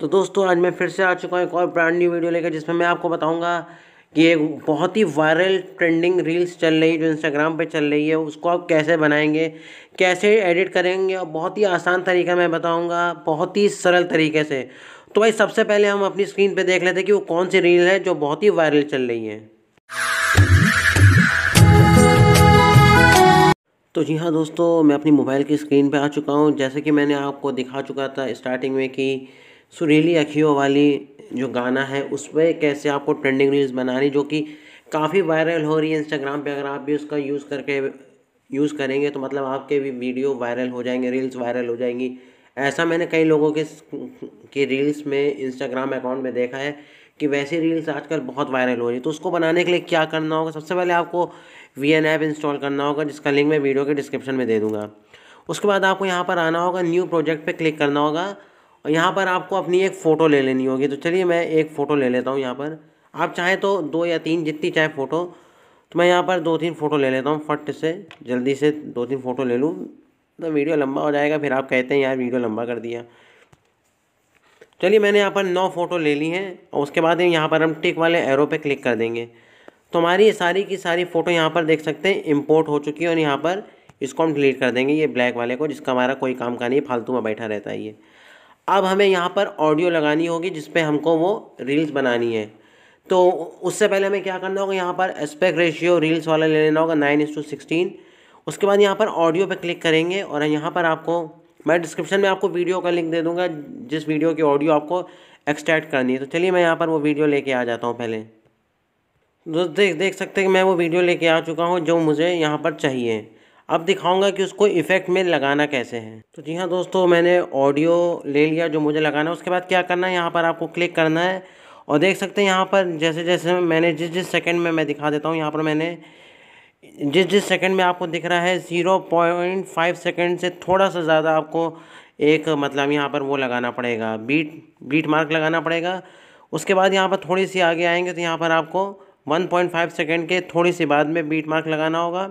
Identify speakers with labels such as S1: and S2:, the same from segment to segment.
S1: तो दोस्तों आज मैं फिर से आ चुका हूँ एक और ब्रांड न्यू वीडियो लेकर जिसमें मैं आपको बताऊँगा कि एक बहुत ही वायरल ट्रेंडिंग रील्स चल रही है जो इंस्टाग्राम पे चल रही है उसको आप कैसे बनाएंगे कैसे एडिट करेंगे और बहुत ही आसान तरीका मैं बताऊँगा बहुत ही सरल तरीके से तो भाई सबसे पहले हम अपनी स्क्रीन पर देख लेते हैं कि वो कौन सी रील है जो बहुत ही वायरल चल रही है तो जी हाँ दोस्तों मैं अपनी मोबाइल की स्क्रीन पर आ चुका हूँ जैसे कि मैंने आपको दिखा चुका था स्टार्टिंग में कि सुरीली अखियों वाली जो गाना है उस पर कैसे आपको ट्रेंडिंग रील्स बनानी जो कि काफ़ी वायरल हो रही है इंस्टाग्राम पे अगर आप भी उसका यूज़ करके यूज़ करेंगे तो मतलब आपके भी वीडियो वायरल हो जाएंगे रील्स वायरल हो जाएंगी ऐसा मैंने कई लोगों के के रील्स में इंस्टाग्राम अकाउंट में देखा है कि वैसे रील्स आजकल बहुत वायरल हो रही है तो उसको बनाने के लिए क्या करना होगा सबसे पहले आपको वी एन ऐप इंस्टॉल करना होगा जिसका लिंक मैं वीडियो के डिस्क्रिप्शन में दे दूँगा उसके बाद आपको यहाँ पर आना होगा न्यू प्रोजेक्ट पर क्लिक करना होगा और यहाँ पर आपको अपनी एक फ़ोटो ले लेनी होगी तो चलिए मैं एक फ़ोटो ले लेता हूँ यहाँ पर आप चाहें तो दो या तीन जितनी चाहे फ़ोटो तो मैं यहाँ पर दो तीन फ़ोटो ले लेता हूँ फट से जल्दी से दो तीन फ़ोटो ले लूँ तो वीडियो लंबा हो जाएगा फिर आप कहते हैं यार वीडियो लंबा कर दिया चलिए मैंने यहाँ पर नौ फ़ोटो ले ली हैं और उसके बाद यहाँ पर हम टिक वाले एरो पे क्लिक कर देंगे तो हमारी सारी की सारी फ़ोटो यहाँ पर देख सकते हैं इम्पोर्ट हो चुकी है और यहाँ पर इसको हम डिलीट कर देंगे ये ब्लैक वाले को जिसका हमारा कोई काम का नहीं फालतू में बैठा रहता है ये अब हमें यहाँ पर ऑडियो लगानी होगी जिस पर हमको वो रील्स बनानी है तो उससे पहले हमें क्या करना होगा यहाँ पर एस्पेक्ट रेशियो रील्स वाला ले लेना होगा नाइन इस टू सिक्सटीन उसके बाद यहाँ पर ऑडियो पे क्लिक करेंगे और यहाँ पर आपको मैं डिस्क्रिप्शन में आपको वीडियो का लिंक दे दूँगा जिस वीडियो की ऑडियो आपको एक्सट्रैक्ट करनी है तो चलिए मैं यहाँ पर वो वीडियो लेके आ जाता हूँ पहले दोस्त तो देख देख सकते हैं कि मैं वो वीडियो लेके आ चुका हूँ जो मुझे यहाँ पर चाहिए अब दिखाऊंगा कि उसको इफ़ेक्ट में लगाना कैसे है तो जी हाँ दोस्तों मैंने ऑडियो ले लिया जो मुझे लगाना है उसके बाद क्या करना है यहाँ पर आपको क्लिक करना है और देख सकते हैं यहाँ पर जैसे जैसे मैंने जिस जिस सेकेंड में मैं दिखा देता हूँ यहाँ पर मैंने जिस जिस सेकेंड में आपको दिख रहा है ज़ीरो पॉइंट फाइव सेकेंड से थोड़ा सा ज़्यादा आपको एक मतलब यहाँ पर वो लगाना पड़ेगा बीट बीट मार्क लगाना पड़ेगा उसके बाद यहाँ पर थोड़ी सी आगे आएंगे तो यहाँ पर आपको वन पॉइंट फाइव सेकेंड के थोड़ी सी बाद में बीट मार्क लगाना होगा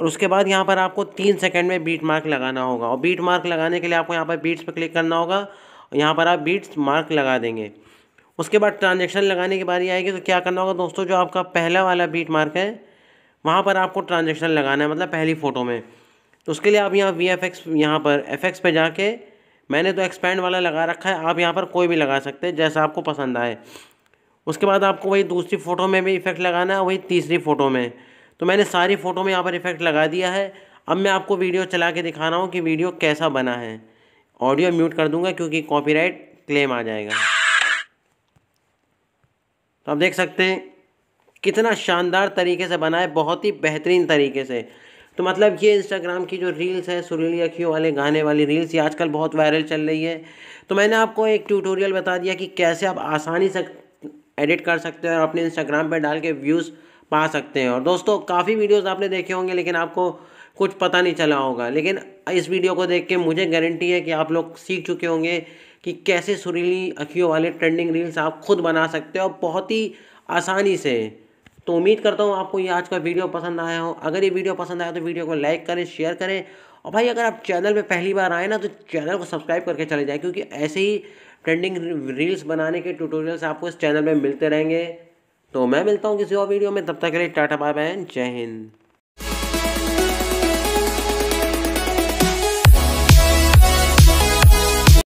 S1: और उसके बाद यहाँ पर आपको तीन सेकंड में बीट मार्क लगाना होगा और बीट मार्क लगाने के लिए आपको यहाँ पर बीट्स पर क्लिक करना होगा और यहाँ पर आप बीट्स मार्क लगा देंगे उसके बाद ट्रांजेक्शन लगाने की बारी आएगी तो क्या करना होगा दोस्तों जो आपका पहला वाला बीट मार्क है वहाँ पर आपको ट्रांजेक्शन लगाना है मतलब पहली फ़ोटो में तो उसके लिए आप यहाँ वी एफ एक्स यहाँ पर एफ एक्स पर जाके मैंने तो एक्सपैंड वाला लगा रखा है आप यहाँ पर कोई भी लगा सकते हैं जैसा आपको पसंद आए उसके बाद आपको वही दूसरी फ़ोटो में भी इफ़ेक्ट लगाना है वही तीसरी फ़ोटो में तो मैंने सारी फ़ोटो में यहाँ पर इफ़ेक्ट लगा दिया है अब मैं आपको वीडियो चला के दिखा रहा हूँ कि वीडियो कैसा बना है ऑडियो म्यूट कर दूंगा क्योंकि कॉपीराइट क्लेम आ जाएगा तो आप देख सकते हैं कितना शानदार तरीके से बना है बहुत ही बेहतरीन तरीके से तो मतलब ये इंस्टाग्राम की जो रील्स है सुरीली अखियों वाले गाने वाली रील्स ये आजकल बहुत वायरल चल रही है तो मैंने आपको एक ट्यूटोरियल बता दिया कि कैसे आप आसानी से एडिट कर सकते हैं और अपने इंस्टाग्राम पर डाल के व्यूज़ पा सकते हैं और दोस्तों काफ़ी वीडियोस आपने देखे होंगे लेकिन आपको कुछ पता नहीं चला होगा लेकिन इस वीडियो को देख के मुझे गारंटी है कि आप लोग सीख चुके होंगे कि कैसे सुरीली अखियों वाले ट्रेंडिंग रील्स आप खुद बना सकते हो बहुत ही आसानी से तो उम्मीद करता हूँ आपको ये आज का वीडियो पसंद आया हो अगर ये वीडियो पसंद आया तो वीडियो को लाइक करें शेयर करें और भाई अगर आप चैनल पे पहली बार आए ना तो चैनल को सब्सक्राइब करके चले जाएँ क्योंकि ऐसे ही ट्रेंडिंग रील्स बनाने के ट्यूटोरियल्स आपको इस चैनल में मिलते रहेंगे तो मैं मिलता हूँ किसी और वीडियो में तब तक के लिए टाटा बाय बाय जय हिंद